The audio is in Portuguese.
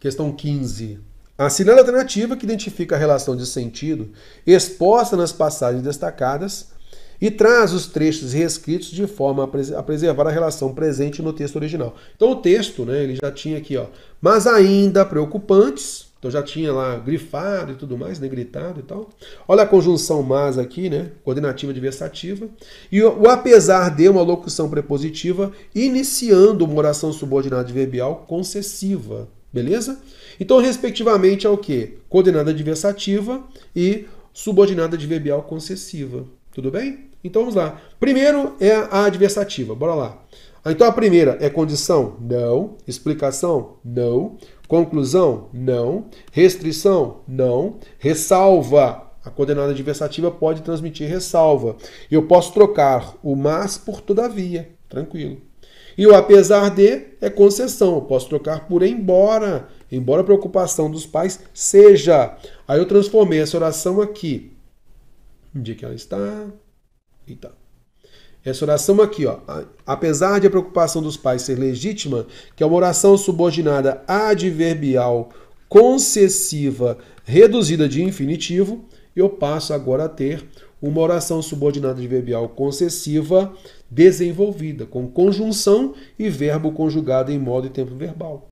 Questão 15. Assinale é a alternativa que identifica a relação de sentido exposta nas passagens destacadas e traz os trechos reescritos de forma a preservar a relação presente no texto original. Então o texto, né, ele já tinha aqui, ó, mas ainda preocupantes, então já tinha lá grifado e tudo mais, negritado né, gritado e tal. Olha a conjunção mas aqui, né, coordenativa adversativa, e o, o apesar de uma locução prepositiva iniciando uma oração subordinada adverbial concessiva. Beleza? Então, respectivamente, é o que? Coordenada adversativa e subordinada adverbial concessiva. Tudo bem? Então vamos lá. Primeiro é a adversativa. Bora lá. Então a primeira é condição? Não. Explicação? Não. Conclusão? Não. Restrição? Não. Ressalva? A coordenada adversativa pode transmitir ressalva. Eu posso trocar o mas por todavia. Tranquilo. E o apesar de é concessão. Eu posso trocar por embora, embora a preocupação dos pais seja. Aí eu transformei essa oração aqui. Onde é que ela está? Eita. Essa oração aqui, ó. Apesar de a preocupação dos pais ser legítima, que é uma oração subordinada adverbial concessiva reduzida de infinitivo, eu passo agora a ter uma oração subordinada adverbial concessiva desenvolvida, com conjunção e verbo conjugado em modo e tempo verbal.